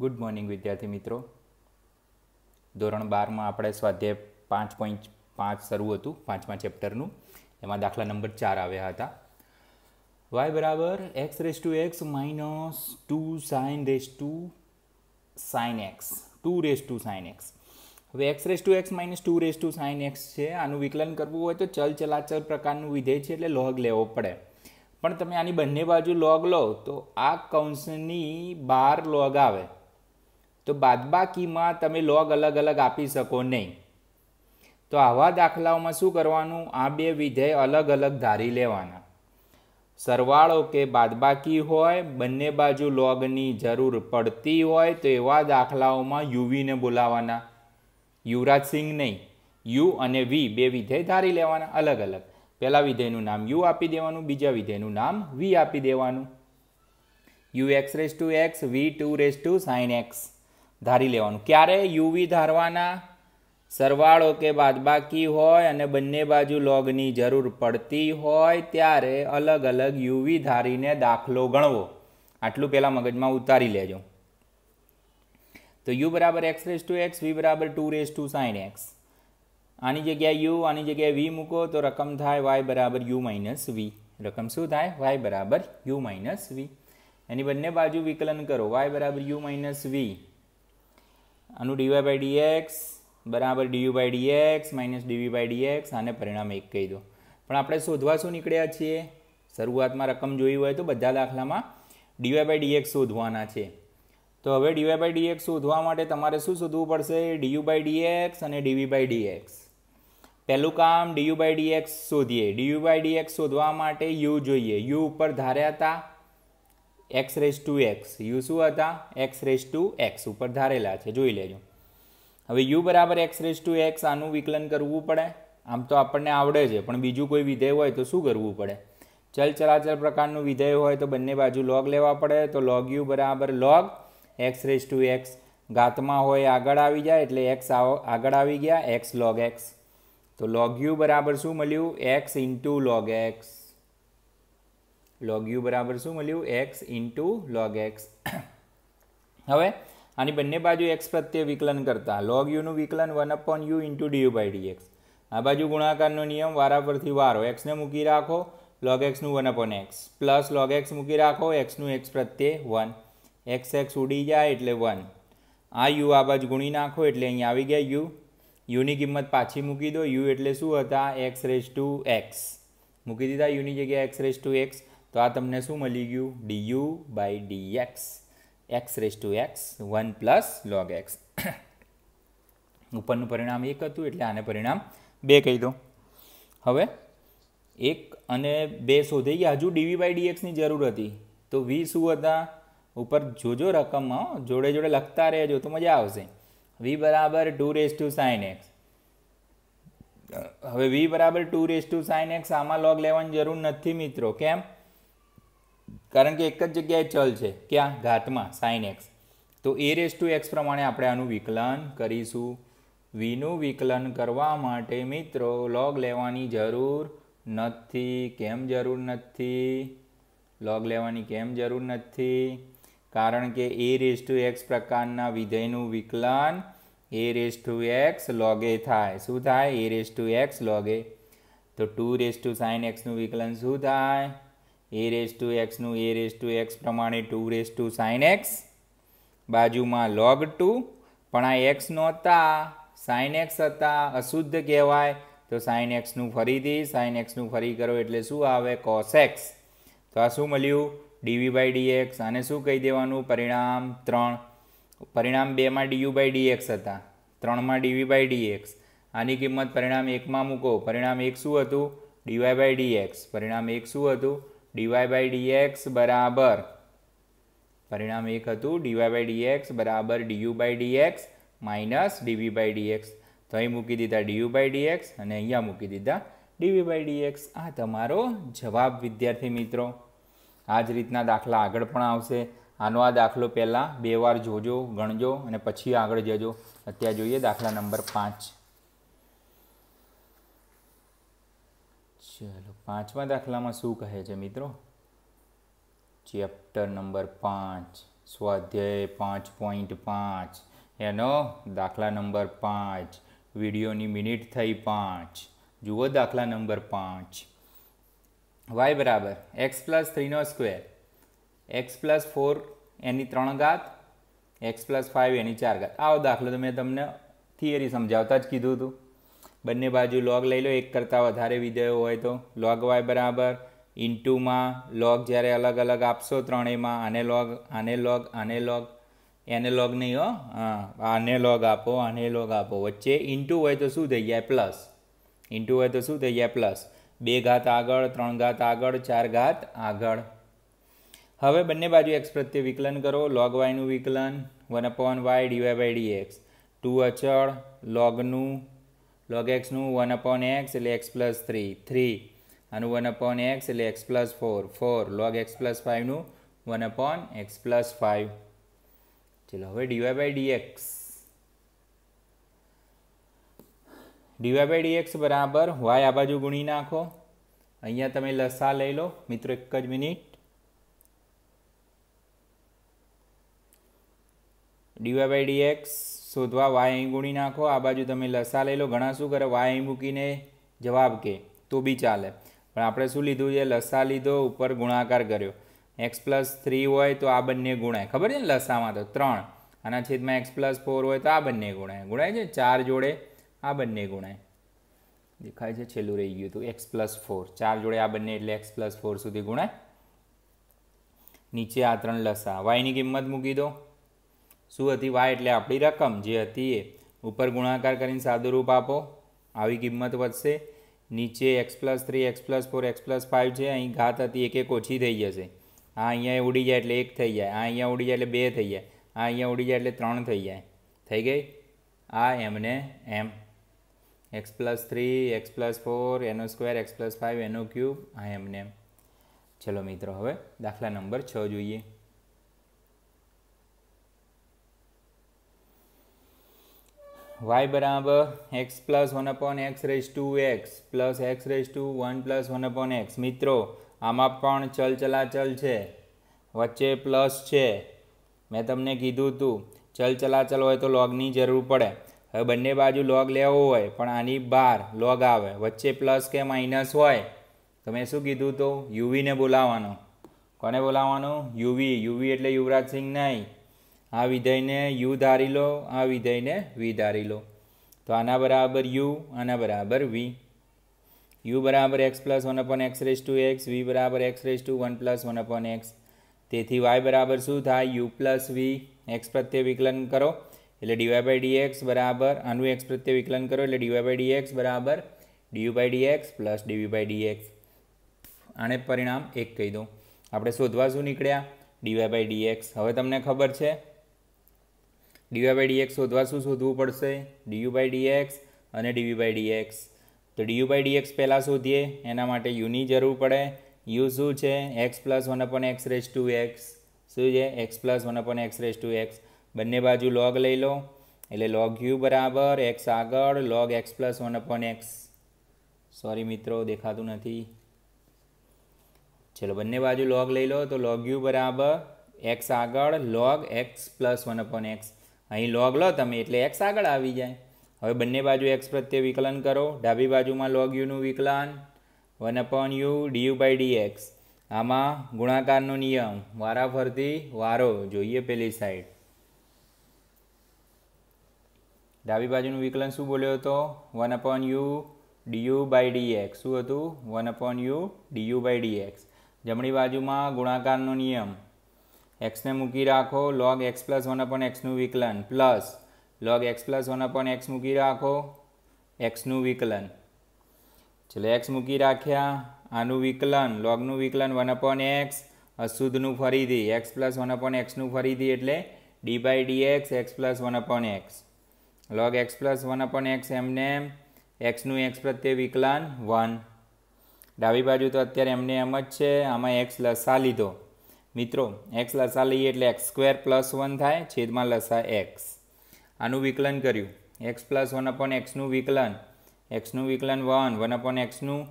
good morning વિદ્યાર્થી મિત્રો ધોરણ બારમાં આપણે સ્વાધ્યાય પાંચ પોઈન્ટ પાંચ શરૂ હતું પાંચમા ચેપ્ટરનું એમાં દાખલા નંબર ચાર આવ્યા હતા વાય બરાબર x raise to x minus two sine raise to sine x two raise to sine x હવે x raise to x minus two raise to sine x છે આનું વિકલન કરવું હોય તો ચલ ચલાચલ પ્રકારનું વિધેય છે એટલે લોગ લેવો પડે પણ તમે આની બંને બાજુ લોગ લો તો આ કૌંસની બાર લોગ આવે તો બાદબાકીમાં તમે લોગ અલગ અલગ આપી શકો નહીં તો આવા દાખલાઓમાં શું કરવાનું આ બે વિધેય અલગ અલગ ધારી લેવાના સરવાળો કે બાદબાકી હોય બંને બાજુ લોગની જરૂર પડતી હોય તો એવા દાખલાઓમાં યુવીને બોલાવાના યુવરાજસિંહ નહીં યુ અને વી બે વિધેય ધારી લેવાના અલગ અલગ પહેલાં વિધેયનું નામ યુ આપી દેવાનું બીજા વિધેયનું નામ વી આપી દેવાનું u x raise to x v two raise to sine x ધારી લેવાનું ક્યારે યુવી ધારવાના સરવાળો કે બાદબાકી હોય અને બંને બાજુ લોગની જરૂર પડતી હોય ત્યારે અલગ અલગ યુવી ધારીને દાખલો ગણવો આટલું પહેલાં મગજમાં ઉતારી લેજો તો યુ બરાબર x raise to x v બરાબર two raise to sine x આની જગ્યાએ યુ આની જગ્યાએ વી મૂકો તો રકમ થાય વાય બરાબર યુ માઇનસ વી રકમ શું થાય વાય બરાબર યુ માઇનસ વી એની બંને બાજુ વિકલન કરો વાય બરાબર યુ માઇનસ વી આનું ડીવાય બાય ડીએક્સ બરાબર D U by d x minus d v by d x આને પરિણામ એક કહી દો પણ આપણે શોધવા શું નીકળ્યા છીએ શરૂઆતમાં રકમ જોઈ હોય તો બધા દાખલામાં ડીવાય બાય ડીએક્સ શોધવાના છે તો હવે ડીવાય બાય ડીએક્સ શોધવા માટે તમારે શું શોધવું પડશે ડીયુ બાય ડીએક્સ અને ડીવી બાય ડીએક્સ પહેલું કામ ડીયુ બાય ડીએક્સ શોધીએ ડીયુ બાય ડીએક્સ શોધવા માટે યુ જોઈએ યુ ઉપર ધાર્યા હતા x raise to x u શું હતા એક્સ રેસ ટુ એક્સ ઉપર ધારેલા છે જોઈ લેજો હવે યુ બરાબર એક્સ રેસ ટુ એક્સ આનું વિકલન કરવું પડે આમ તો આપણને આવડે છે પણ બીજું કોઈ વિધેય હોય તો શું કરવું પડે ચલ ચલાચલ પ્રકારનું વિધેય હોય તો બંને બાજુ લોગ લેવા પડે તો લોગ યુ બરાબર log x raise to x ઘાતમાં હોય આગળ આવી જાય એટલે એક્સ આગળ આવી ગયા એક્સ લોગ એક્સ તો લોગ યુ બરાબર શું મળ્યું x into log x log u બરાબર શું મળ્યું એક્સ ઇન્ટુ લોગ એક્સ હવે આની બંને બાજુ એક્સ પ્રત્યે વિકલન કરતા લોગ યુનું વિકલન one upon u into D U by x આ બાજુ ગુણાકારનો નિયમ વારા પરથી વારો એક્સને મૂકી રાખો લોગ એક્સનું one upon x plus log x મૂકી રાખો એક્સનું એક્સ પ્રત્યે વન એક્સ એક્સ ઉડી જાય એટલે વન આ યુ આ બાજુ ગુણી નાખો એટલે અહીં આવી ગયા યુ યુની કિંમત પાછી મૂકી દો યુ એટલે શું હતા એક્સ રેસ ટુ એક્સ મૂકી દીધા યુની જગ્યાએ એક્સ રેસ ટુ એક્સ તો આ તમને શું મળી ગયું d u by d x x raise to x one plus log x ઉપરનું પરિણામ એક હતું એટલે આને પરિણામ બે કહી દો હવે એક અને બે શોધી ગયા હજુ ડીવી બાય ડીએક્સની જરૂર હતી તો વી શું હતા ઉપર જોજો રકમ જોડે જોડે લખતા રહેજો તો મજા આવશે વી બરાબર two raise to sine x હવે વી બરાબર two raise to sine x આમાં લોગ લેવાની જરૂર નથી મિત્રો કેમ કારણ કે એક જ જગ્યાએ ચલ છે ક્યાં ઘાતમાં સાઈન એક્સ તો એ રેસ ટુ એક્સ પ્રમાણે આપણે આનું વિકલન કરીશું વીનું વિકલન કરવા માટે મિત્રો લોગ લેવાની જરૂર નથી કેમ જરૂર નથી લોગ લેવાની કેમ જરૂર નથી કારણ કે એ રેસ ટુ એક્સ પ્રકારના વિધેયનું વિકલન એ રેસ ટુ એક્સ લોગે થાય શું થાય એ રેસ ટુ એક્સ લોગે તો ટુ રેસ ટુ સાઇન એક્સનું વિકલન શું થાય એ રેસ ટુ એક્સનું એ રેસ ટુ એક્સ પ્રમાણે two raise to sine x બાજુમાં લોગ ટુ પણ આ એક્સ નહોતા સાઇન એક્સ હતા અશુદ્ધ કહેવાય તો સાઇન એક્સનું ફરીથી સાઇન એક્સનું ફરી કરો એટલે શું આવે કોસ એક્સ તો આ શું મળ્યું ડીવી બાય ડીએક્સ આને શું કહી દેવાનું પરિણામ ત્રણ પરિણામ બેમાં ડીયુ બાય ડીએક્સ હતા ત્રણમાં ડીવી બાય ડીએક્સ આની કિંમત પરિણામ એકમાં મૂકો પરિણામ એક શું હતું ડીવાય બાય ડીએક્સ પરિણામ એક શું હતું ડીવાય બાય ડીએક્સ બરાબર પરિણામ એક હતું ડીવાય બાય ડીએક્સ બરાબર D U by d x minus d v by dx તો અહીં મૂકી દીધા ડીયુ બાય ડીએક્સ અને અહીંયા મૂકી દીધા ડીવી બાય ડીએક્સ આ તમારો જવાબ વિદ્યાર્થી મિત્રો આ જ રીતના દાખલા આગળ પણ આવશે આનો આ દાખલો પહેલાં બે વાર જોજો ગણજો અને પછી આગળ જજો અત્યારે જોઈએ દાખલા નંબર પાંચ ચલો પાંચમા દાખલામાં શું કહે છે મિત્રો ચેપ્ટર નંબર પાંચ સ્વાધ્યાય પાંચ પોઈન્ટ પાંચ એનો દાખલા નંબર પાંચ વિડીયોની મિનિટ થઈ પાંચ જુઓ દાખલા નંબર પાંચ વાય બરાબર એક્સ પ્લસ થ્રીનો સ્ક્વેર એક્સ પ્લસ ફોર એની ત્રણ ઘાત એક્સ પ્લસ ફાઇવ એની ચાર ઘાત આવો દાખલો તો મેં તમને થિયરી સમજાવતા જ કીધું હતું બંને બાજુ લોગ લઈ લો એક કરતાં વધારે વિધેયો હોય તો લોગ વાય બરાબર ઇન્ટુમાં લોગ જ્યારે અલગ અલગ આપશો ત્રણેયમાં આને લોગ આને લોગ આને લોગ એને લોગ નહીં હો હા આને લોગ આપો આને લોગ આપો વચ્ચે ઇન્ટુ હોય તો શું થઈ જાય પ્લસ ઇન્ટુ હોય તો શું થઈ જાય પ્લસ બે ઘાત આગળ ત્રણ ઘાત આગળ ચાર ઘાત આગળ હવે બંને બાજુ એક્સ પ્રત્યે વિકલન કરો લોગ વાયનું વિકલન one upon y d y by x two અચળ લોગનું લોગ એક્સનું વન અપોન એક્સ એટલે એક્સ પ્લસ થ્રી થ્રી આનું વન અપોન એક્સ એટલે x plus four four log x plus ફાઇવનું one upon x plus five ચલો હવે d y by d x d y by dx બરાબર વાય આ બાજુ ગુણી નાખો અહીંયા તમે લસા લઈ લો મિત્રો એક જ મિનિટ ડીવાય બાય ડીએક્સ શોધવા વાય અહીં ગુણી નાખો આ બાજુ તમે લસા લઈ લો ઘણા શું કરે વાય અહીં મૂકીને જવાબ કે તો બી ચાલે પણ આપણે શું લીધું છે લસા લીધો ઉપર ગુણાકાર કર્યો એક્સ પ્લસ થ્રી હોય તો આ બંને ગુણાય ખબર છે ને લસામાં તો ત્રણ આના છેદમાં એક્સ પ્લસ ફોર હોય તો આ બંને ગુણાય ગુણાય છે ચાર જોડે આ બંને ગુણાય દેખાય છે છેલ્લું રહી ગયું હતું એક્સ પ્લસ ફોર ચાર જોડે આ બંને એટલે એક્સ પ્લસ ફોર સુધી ગુણાય નીચે આ ત્રણ લસા વાયની કિંમત મૂકી દો શું હતી વાય એટલે આપણી રકમ જે હતી એ ઉપર ગુણાકાર કરીને સાદુરૂપ આપો આવી કિંમત વધશે નીચે x plus three x plus four x plus five છે અહીં ઘાત હતી એક એક ઓછી થઈ જશે આ અહીંયા ઉડી જાય એટલે એક થઈ જાય આ અહીંયા ઉડી જાય એટલે બે થઈ જાય આ અહીંયા ઉડી જાય એટલે ત્રણ થઈ જાય થઈ ગઈ આ એમને એમ x plus three x plus four એનો સ્ક્વેર એક્સ પ્લસ ફાઇવ એનો ક્યુબ આ એમને એમ ચલો મિત્રો હવે દાખલા નંબર છ જોઈએ વાય બરાબર x plus one upon x raise to x plus x raise to one plus one upon x મિત્રો આમાં પણ ચલ ચલાચલ છે વચ્ચે પ્લસ છે મેં તમને કીધું હતું ચલ ચલાચલ હોય તો લોગની જરૂર પડે હવે બંને બાજુ લોગ લેવો હોય પણ આની બહાર લોગ આવે વચ્ચે પ્લસ કે માઇનસ હોય તો મેં શું કીધું હતું યુવીને બોલાવવાનું કોને બોલાવવાનું યુવી યુવી એટલે યુવરાજ સિંહ નહીં આ વિધેયને યુ ધારી લો આ વિધેયને વી ધારી લો તો આના બરાબર યુ આના બરાબર વી યુ બરાબર x plus one upon x raise to x v બરાબર x raise to one plus one upon x તેથી વાય બરાબર શું થાય યુ પ્લસ વી એક્સ પ્રત્યે વિકલન કરો એટલે ડીવાય બાય ડીએક્સ બરાબર આનું એક્સ પ્રત્યે વિકલન કરો એટલે ડીવાય બાય ડીએક્સ બરાબર D U by dx plus ડીવી by d x આને પરિણામ એક કહી દઉં આપણે શોધવા શું નીકળ્યા ડીવાય બાય ડીએક્સ હવે તમને ખબર છે ડીવાય બાય ડીએક્સ શોધવા શું શોધવું પડશે ડીયુ બાય ડીએક્સ અને ડીવી બાય ડીએક્સ તો ડીયુ બાય ડીએક્સ પહેલાં શોધીએ એના માટે યુની જરૂર પડે યુ શું છે x plus one upon x raise to x શું છે x plus one upon x raise to x બંને બાજુ લોગ લઈ લો એટલે લોગ યુ બરાબર એક્સ આગળ log x plus one upon x sorry મિત્રો દેખાતું નથી ચલો બંને બાજુ લોગ લઈ લો તો લોગ યુ બરાબર એક્સ આગળ log x plus one upon x અહીં લોગ લો તમે એટલે એક્સ આગળ આવી જાય હવે બંને બાજુ એક્સ પ્રત્યે વિકલન કરો ડાબી બાજુમાં લોગ યુનું વિકલન one upon u D U by d x આમાં ગુણાકારનો નિયમ વારા ફરતી વારો જોઈએ પેલી સાઈડ ડાબી બાજુનું વિકલન શું બોલ્યો હતો one upon u D U by d x શું હતું one upon u D U by d x જમણી બાજુમાં ગુણાકારનો નિયમ એક્સને મૂકી રાખો log x plus one upon એક્સનું વિકલન plus log x plus one upon x મૂકી રાખો એક્સનું વિકલન ચલો એક્સ મૂકી રાખ્યા આનું વિકલન લોગનું વિકલન વન અપોન એક્સ અશુદ્ધનું ફરીથી એક્સ પ્લસ વન અપોન એક્સનું ફરીથી એટલે d by d x x plus one upon x log x plus one upon x એમને એક્સનું એક્સ પ્રત્યે વિકલન વન ડાબી બાજુ તો અત્યારે એમને એમ જ છે આમાં એક્સ લસા લીધો મિત્રો એક્સ લસા લઈએ એટલે એક્સ સ્ક્વેર પ્લસ વન થાય છેદમાં લસા એક્સ આનું વિકલન કર્યું એક્સ પ્લસ વન અપોન એક્સનું વિકલન એક્સનું વિકલન વન વન અપોન એક્સનું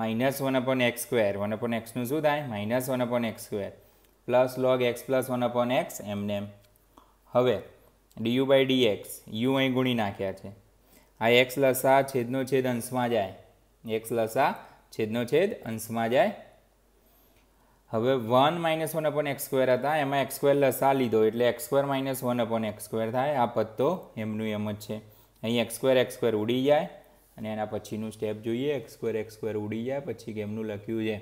minus one upon x square one upon એક્સનું શું થાય minus one upon x square plus log x plus one upon x એમને એમ હવે D U by d x u અહીં ગુણી નાખ્યા છે આ એક્સ લસા છેદનો છેદ અંશમાં જાય એક્સ લસા છેદનો છેદ અંશમાં જાય હવે one minus one upon x square હતા એમાં એક્સ સ્ક્વેર લસા લીધો એટલે x square minus one upon x square થાય આ પત્તો એમનું એમ જ છે અહીં એક્સ સ્ક્વેર એક્સ સ્ક્વેર ઉડી જાય અને એના પછીનું સ્ટેપ જોઈએ એક્સ સ્ક્વેર એક્સ સ્ક્વેર ઉડી જાય પછી કેમનું લખ્યું છે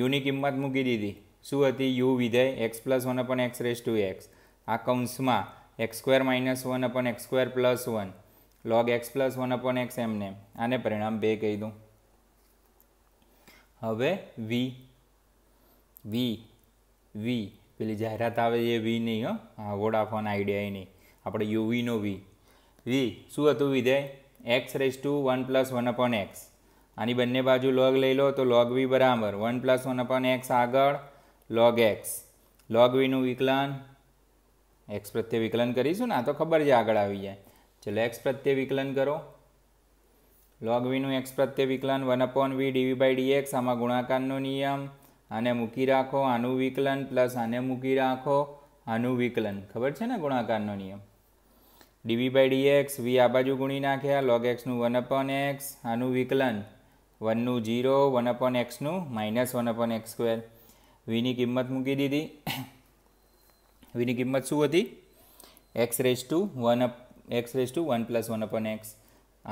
યુની કિંમત મૂકી દીધી શું હતી યુ વિધેય x plus one upon x raise to x આ કૌંસમાં x square minus one upon x square plus one log x plus one upon x એમને આને પરિણામ બે કહી દઉં હવે વી વી વી પેલી જાહેરાત આવે એ વી નહીં હો આ વોડાફોન આઈડિયા એ નહીં આપણે યુ વીનો વી વી શું હતું વિધેય x raise to one plus one upon x આની બંને બાજુ લોગ લઈ લો તો લોગ વી બરાબર one plus one upon x આગળ લોગ એક્સ લોગ વીનું વિકલન એક્સ પ્રત્યે વિકલન કરીશું ને આ તો ખબર છે આગળ આવી જાય ચલો એક્સ પ્રત્યે વિકલન કરો લોગ વીનું એક્સ પ્રત્યે વિકલન one upon v ડીવી by x આમાં ગુણાકારનો નિયમ આને મૂકી રાખો આનું વિકલન પ્લસ આને મૂકી રાખો આનું વિકલન ખબર છે ને ગુણાકારનો નિયમ ડીવી બાય એક્સ વી આ બાજુ ગુણી નાખ્યા લોગ એક્સનું વન અપોન એક્સ આનું વિકલન વનનું જીરો વન અપોન એક્સનું minus one upon x square વીની કિંમત મૂકી દીધી વીની કિંમત શું હતી x raise to one up x raise to one plus one upon x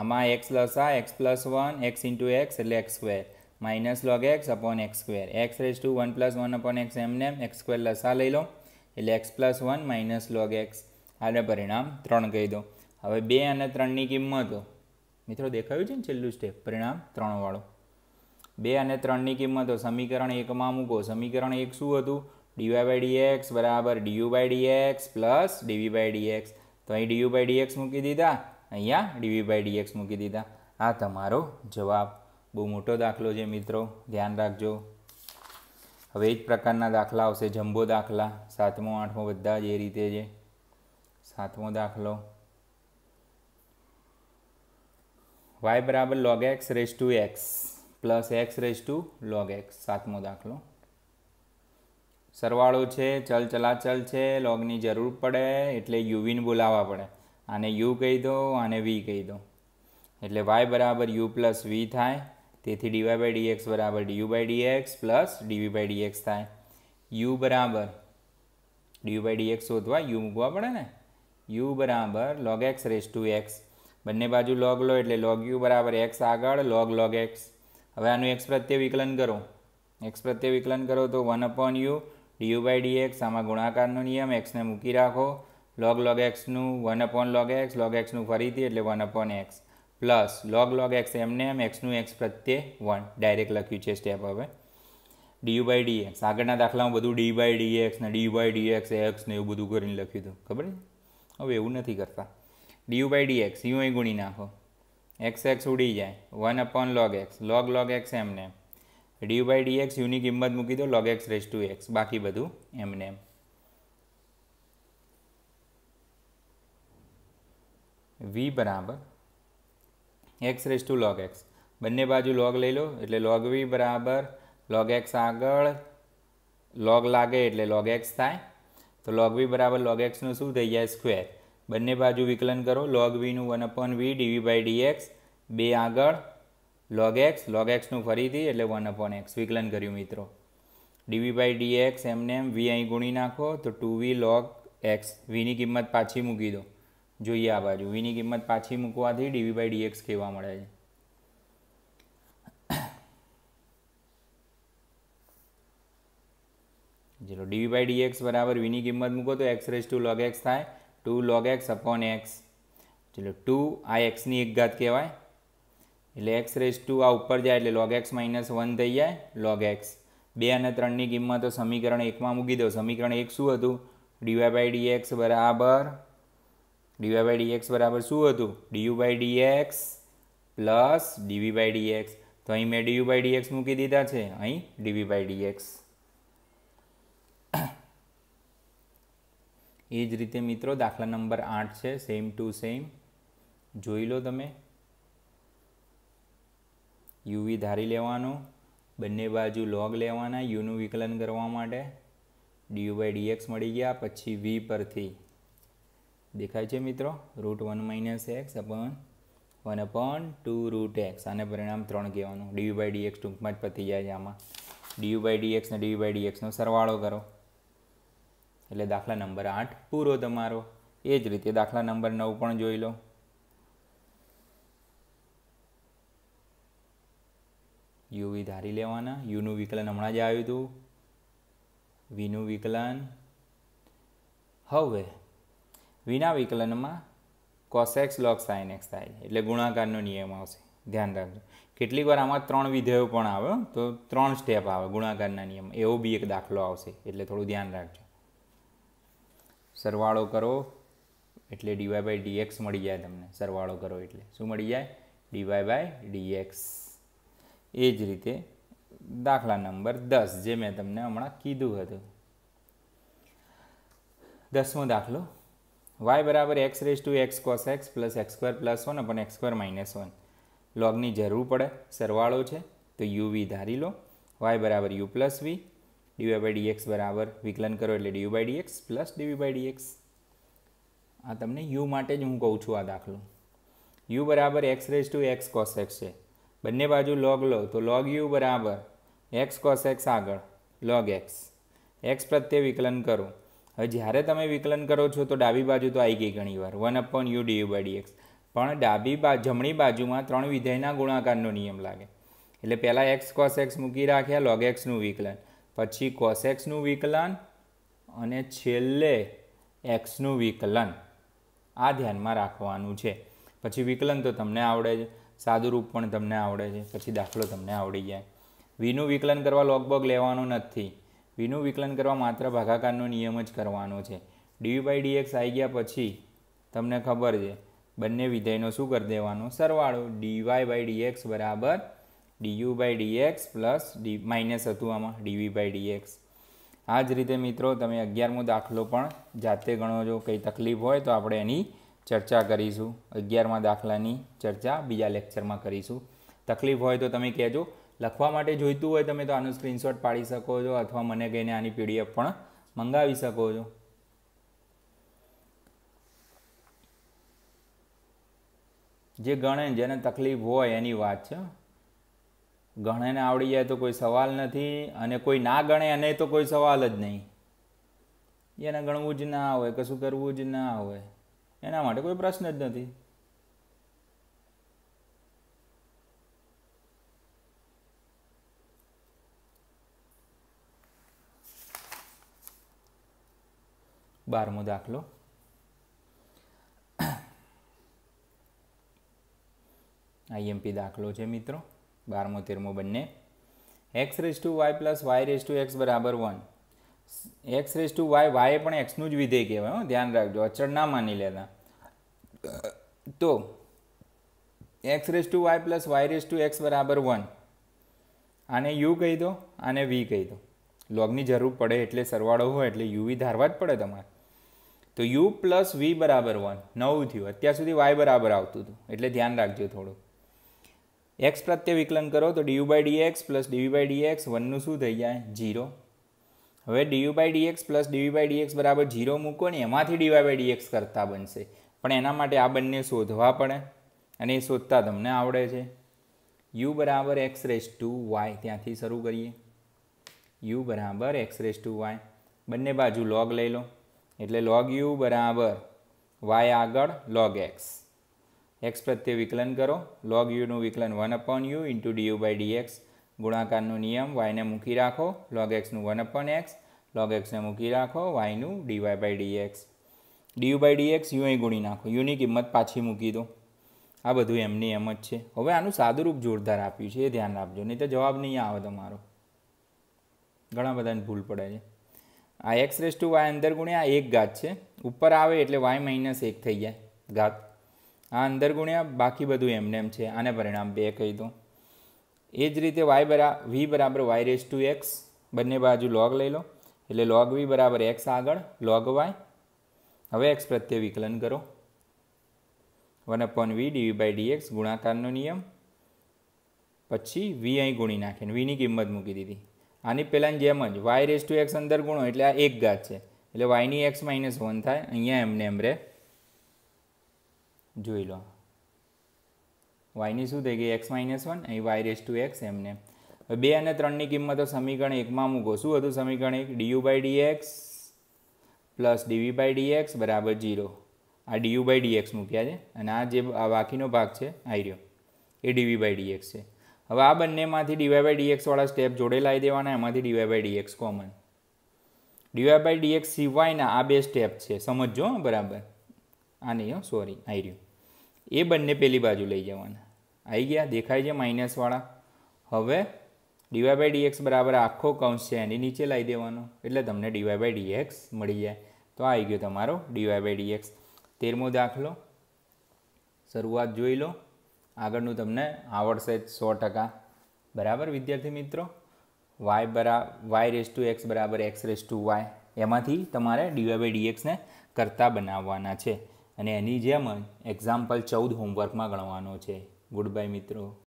આમાં એક્સ પ્લસ આ x plus one x into x એટલે x square minus log x upon x square x raise to one plus one upon x એમને x square લસા લઈ લો એટલે x plus one minus log x આને પરિણામ ત્રણ કહી દો હવે બે અને ત્રણની કિંમતો મિત્રો દેખાયું છે ને છેલ્લું સ્ટેપ પરિણામ ત્રણવાળો બે અને ત્રણની કિંમતો સમીકરણ એકમાં મૂકો સમીકરણ એક શું હતું ડીવાય બાય ડીએક્સ બરાબર D U by dx plus ડીવી by dx તો અહીં ડીયુ બાય ડીએક્સ મૂકી દીધા અહીંયા ડીવી બાય ડીએક્સ મૂકી દીધા આ તમારો જવાબ બહુ મોટો દાખલો છે મિત્રો ધ્યાન રાખજો હવે એ જ પ્રકારના દાખલા આવશે જમ્બો દાખલા સાતમો આઠમો બધા જ એ રીતે છે સાતમો દાખલો વાય બરાબર log x raise to x plus x raise to log x સાતમો દાખલો સરવાળો છે ચલ ચલાચલ છે લોગની જરૂર પડે એટલે યુવીને બોલાવવા પડે આને યુ કહી દો આને વી કહી દો એટલે વાય બરાબર યુ પ્લસ વી થાય તેથી ડીવાય બાય ડીએક્સ બરાબર D U by dx plus ડીવી by d x થાય યુ બરાબર ડીયુ બાય ડીએક્સ શોધવા યુ મૂકવા પડે ને યુ બરાબર log x raise to x બંને બાજુ લોગ લો એટલે લોગ યુ બરાબર એક્સ આગળ લોગ લોગ એક્સ હવે આનું એક્સ પ્રત્યે વિકલન કરો એક્સ પ્રત્યે વિકલન કરો તો one upon u D U by d x આમાં ગુણાકારનો નિયમ એક્સને મૂકી રાખો લોગ લોગ એક્સનું one upon log x log એક્સનું ફરીથી એટલે one upon x plus log log x એમને એમ એક્સનું એક્સ પ્રત્યે વન ડાયરેક્ટ લખ્યું છે સ્ટેપ હવે ડીયુ બાય એક્સ આગળના દાખલામાં બધું ડી બાય ડીએક્સ ને ડી બાય ડીએક્સ એક્સ ને એવું બધું કરીને લખ્યું હતું ખબર હવે એવું નથી કરતા ડીયુ બાય એક્સ યુ અહીં ગુણી નાખો એક્સ એક્સ ઉડી જાય one upon log x log log x એમને ડીયુ બાય એક્સ યુની કિંમત મૂકી દો log x raise to x બાકી બધું એમને એમ વી બરાબર x raise to log x બંને બાજુ લોગ લઈ લો એટલે લોગ વી બરાબર લોગ એક્સ આગળ લોગ લાગે એટલે લોગ એક્સ થાય તો લોગ વી બરાબર લોગ એક્સનું શું થઈ જાય સ્ક્વેર બંને બાજુ વિકલન કરો લોગ વીનું one upon v ડીવી by x બે આગળ લોગ એક્સ લોગ એક્સનું ફરીથી એટલે વન અપોન એક્સ વિકલન કર્યું મિત્રો ડીવી બાય ડી એક્સ એમને એમ વી અહીં ગુણી નાખો તો ટુ વી લોગ એક્સ વીની કિંમત પાછી મૂકી દો જોઈએ આ બાજુ વીની કિંમત પાછી મૂકવાથી ડીવી બાય ડીએક્સ કહેવા મળે છે ચલો ડીવી બાય ડીએક્સ બરાબર વીની કિંમત મૂકો તો x raise to log x થાય to log x upon x ચલો ટુ આ એક્સની એક ઘાત કહેવાય એટલે એક્સ રેસ ટુ આ ઉપર જાય એટલે લોગ એક્સ માઇનસ વન થઈ જાય લોગ એક્સ બે અને ત્રણની કિંમતો સમીકરણ એકમાં મૂકી દો સમીકરણ એક શું હતું ડીવાય બાય ડીએક્સ બરાબર ડીવાય બાય ડીએક્સ બરાબર શું હતું du by dx plus ડીવી by dx તો અહીં મેં ડીયુ બાય ડીએક્સ મૂકી દીધા છે અહીં ડીવી બાય ડીએક્સ એ જ રીતે મિત્રો દાખલા નંબર આઠ છે સેમ ટુ સેમ જોઈ લો તમે યુવી ધારી લેવાનું બંને બાજુ લોગ લેવાના યુનું વિકલન કરવા માટે ડીયુ બાય ડીએક્સ મળી ગયા પછી વી પરથી દેખાય છે મિત્રો root one minus x upon one upon two root x અને પરિણામ ત્રણ કહેવાનું ડીયુ બાય ડીએક્સ ટૂંકમાં જ પતી જાય છે આમાં ડીયુ બાય ડીએક્સ ને ડીયુ બાય ડીએક્સનો સરવાળો કરો એટલે દાખલા નંબર આઠ પૂરો તમારો એ જ રીતે દાખલા નંબર નવ પણ જોઈ લો યુવી ધારી લેવાના યુનું વિકલન હમણાં જ આવ્યું હતું વીનું વિકલન હવે વિના વિકલનમાં કોસેક્સ લોક સાઇન એક્સ થાય એટલે ગુણાકારનો નિયમ આવશે ધ્યાન રાખજો કેટલીક વાર આમાં ત્રણ વિધેયો પણ આવે તો ત્રણ સ્ટેપ આવે ગુણાકારના નિયમ એવો બી એક દાખલો આવશે એટલે થોડું ધ્યાન રાખજો સરવાળો કરો એટલે ડીવાય બાય ડીએક્સ મળી જાય તમને સરવાળો કરો એટલે શું મળી જાય ડીવાય બાય ડીએક્સ એ જ રીતે દાખલા નંબર દસ જે મેં તમને હમણાં કીધું હતું દસમો દાખલો વાય બરાબર x raise to x cos x plus x square plus one upon x square minus one લોગની જરૂર પડે સરવાળો છે તો યુ વી ધારી લો વાય બરાબર u plus v dy by dx બરાબર વિકલન કરો એટલે du by dx plus ડીવી by આ તમને યુ માટે જ હું કહું છું આ દાખલો યુ બરાબર x raise to x cos x છે બંને બાજુ લોગ લો તો લોગ યુ બરાબર એક્સ કોસ એક્સ આગળ લોગ એક્સ એક્સ પ્રત્યે વિકલન કરો હવે જ્યારે તમે વિકલન કરો છો તો ડાબી બાજુ તો આવી ગઈ ઘણીવાર one upon u D U by dx પણ ડાબી બા જમણી બાજુમાં ત્રણ વિધેયના ગુણાકારનો નિયમ લાગે એટલે પહેલાં એક્સ કોસ એક્સ મૂકી રાખ્યા લોગ એક્સનું વિકલન પછી કોસ એક્સનું વિકલન અને છેલ્લે એક્સનું વિકલન આ ધ્યાનમાં રાખવાનું છે પછી વિકલન તો તમને આવડે છે સાદું રૂપ પણ તમને આવડે છે પછી દાખલો તમને આવડી જાય વીનું વિકલન કરવા લોગબોગ લેવાનું નથી વિનું વિકલન કરવા માત્ર ભાગાકારનો નિયમ જ કરવાનો છે ડીવી બાય ડીએક્સ આવી ગયા પછી તમને ખબર છે બંને વિધેયનો શું કરી દેવાનો સરવાળો ડીવાય બાય ડીએક્સ બરાબર D U by dx plus d minus હતું આમાં ડીવી બાય ડીએક્સ આ જ રીતે મિત્રો તમે અગિયારમો દાખલો પણ જાતે ગણો છો કંઈ તકલીફ હોય તો આપણે એની ચર્ચા કરીશું અગિયારમાં દાખલાની ચર્ચા બીજા લેક્ચરમાં કરીશું તકલીફ હોય તો તમે કહેજો લખવા માટે જોઈતું હોય તમે તો આનો સ્ક્રીનશોટ પાડી શકો છો અથવા મને કહીને આની પીડીએફ પણ મંગાવી શકો છો જે ગણે જેને તકલીફ હોય એની વાત છે ગણેને આવડી જાય તો કોઈ સવાલ નથી અને કોઈ ના ગણે એને તો કોઈ સવાલ જ નહીં એને ગણવું જ ના હોય કશું કરવું જ ના હોય એના માટે કોઈ પ્રશ્ન જ નથી બારમો દાખલો આઈએમપી e દાખલો છે મિત્રો બારમો તેરમો બંને x raise to y plus y raise to x બરાબર one x raise to y y પણ એક્સનું જ વિધેય કહેવાય હો ધ્યાન રાખજો અચળ ના માની લેતા તો x raise to y plus y raise to x બરાબર વન આને યુ કહી દો આને વી કહી દો લોગની જરૂર પડે એટલે સરવાળો હોય એટલે યુ વી ધારવા જ પડે તમારે તો યુ પ્લસ વી બરાબર વન નવું થયું અત્યાર સુધી વાય બરાબર આવતું હતું એટલે ધ્યાન રાખજો થોડું એક્સ પ્રત્યે વિકલન કરો તો D U by dx plus ડીવી by dx વનનું શું થઈ જાય ઝીરો હવે D U by dx plus ડીવી by dx બરાબર ઝીરો મૂકો ને એમાંથી ડીવાય બાય ડીએક્સ કરતા બનશે પણ એના માટે આ બંને શોધવા પડે અને એ શોધતા તમને આવડે છે યુ બરાબર એક્સ રેસ ટુ વાય ત્યાંથી શરૂ કરીએ યુ બરાબર એક્સ રેસ ટુ વાય બંને બાજુ લોગ લઈ લો એટલે લોગ યુ બરાબર વાય આગળ લોગ એક્સ એક્સ પ્રત્યે વિકલન કરો લોગ યુનું વિકલન one upon u into D U by x ગુણાકારનો નિયમ વાયને મૂકી રાખો લોગ એક્સનું વન અપોન એક્સ લોગ એક્સને મૂકી રાખો વાયનું dy by dx du by d x u અહીં ગુણી નાખો યુની કિંમત પાછી મૂકી દો આ બધું એમની એમ જ છે હવે આનું સાદુરૂપ જોરદાર આપ્યું છે એ ધ્યાન રાખજો નહીં તો જવાબ નહીં આવે તમારો ઘણા બધાને ભૂલ પડે છે આ એક્સ રેસ ટુ વાય અંદર ગુણ્યા એક ઘાત છે ઉપર આવે એટલે વાય માઇનસ એક થઈ જાય ઘાત આ અંદર ગુણ્યા બાકી બધું એમને એમ છે આને પરિણામ બે કહી દો એ જ રીતે વાય બરા વી બરાબર વાય રેસ ટુ એક્સ બંને બાજુ લોગ લઈ લો એટલે લોગ વી બરાબર એક્સ આગળ લોગ વાય હવે એક્સ પ્રત્યે વિકલન કરો one upon v ડીવી by d x ગુણાકારનો નિયમ પછી વી અહીં ગુણી નાખીને વીની કિંમત મૂકી દીધી આની પહેલાંની જેમ જ વાય રેસ ટુ એક્સ અંદર ગુણો એટલે આ એક ઘાત છે એટલે વાયની એક્સ માઇનસ વન થાય અહીંયા એમને એમ રે જોઈ લો વાયની શું થઈ ગઈ એક્સ માઇનસ વન અહીં વાય રેસ ટુ એક્સ એમને બે અને ત્રણની કિંમતો સમીકરણ એકમાં મૂકો શું હતું સમીકરણ એક du by dx plus ડીવી by dx બરાબર જીરો આ ડીયુ બાય ડીએક્સ મૂક્યા છે અને આ જે બાકીનો ભાગ છે આઈ રહ્યો એ ડીવી બાય ડીએક્સ છે હવે આ બંનેમાંથી ડીવાય બાય ડીએક્સવાળા સ્ટેપ જોડે લાવી દેવાના એમાંથી dy by dx common dy by dx સિવાયના આ બે સ્ટેપ છે સમજો બરાબર આ નહીં સોરી આવી રહ્યું એ બંને પેલી બાજુ લઈ જવાના આવી ગયા દેખાય છે માઇનસવાળા હવે ડીવાય બાય ડીએક્સ બરાબર આખો કૌંસ છે એની નીચે લાવી દેવાનો એટલે તમને ડીવાય બાય ડીએક્સ મળી જાય તો આવી ગયો તમારો ડીવાય બાય ડીએક્સ તેરમો દાખલો શરૂઆત જોઈ લો આગળનું તમને આવડશે જ સો ટકા બરાબર વિદ્યાર્થી મિત્રો વાય બરા વાય રેસ ટુ એક્સ બરાબર એક્સ રેસ ટુ વાય એમાંથી તમારે ડીવાય બાય ડીએક્સને કરતા બનાવવાના છે અને એની જેમ જ એક્ઝામ્પલ ચૌદ હોમવર્કમાં ગણવાનો છે ગુડ બાય મિત્રો